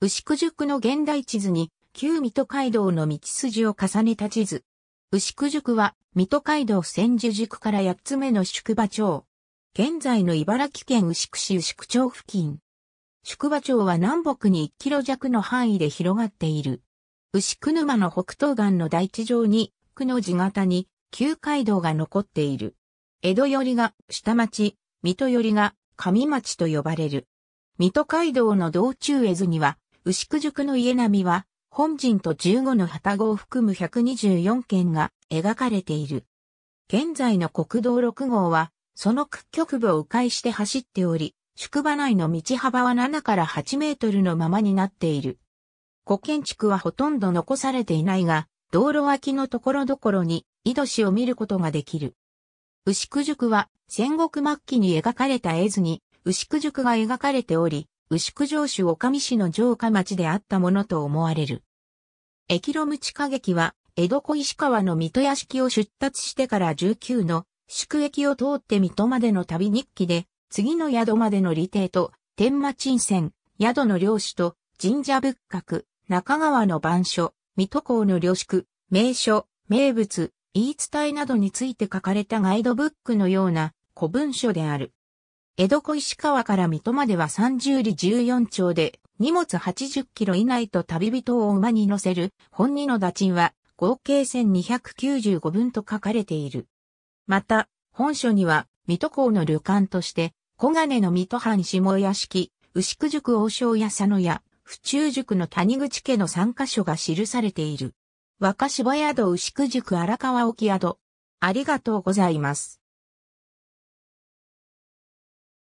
牛久塾の現代地図に、旧水戸街道の道筋を重ねた地図。牛久塾は、水戸街道千住塾から八つ目の宿場町。現在の茨城県牛久市牛久町付近。宿場町は南北に1キロ弱の範囲で広がっている。牛久沼の北東岸の大地上に、区の字型に、旧街道が残っている。江戸寄りが下町、水戸寄りが上町と呼ばれる。水戸街道の道中絵図には、牛久塾の家並は、本陣と15の旗子を含む124件が描かれている。現在の国道6号は、その屈曲部を迂回して走っており、宿場内の道幅は7から8メートルのままになっている。古建築はほとんど残されていないが、道路脇のところどころに、井戸市を見ることができる。牛久塾は戦国末期に描かれた絵図に牛久塾が描かれており、牛久城主岡見市の城下町であったものと思われる。駅路無地下劇は、江戸小石川の水戸屋敷を出立してから19の宿駅を通って水戸までの旅日記で、次の宿までの離邸と、天満鎮線、宿の領主と、神社仏閣、中川の番所、水戸港の領宿、名所、名物、言い伝えなどについて書かれたガイドブックのような古文書である。江戸小石川から水戸までは30里14丁で、荷物80キロ以内と旅人を馬に乗せる、本人の打賃は、合計1295分と書かれている。また、本書には、水戸港の旅館として、小金の水戸藩下屋敷、牛久塾王将屋佐野屋、府中塾の谷口家の3カ所が記されている。若芝宿牛久塾荒川沖宿。ありがとうございます。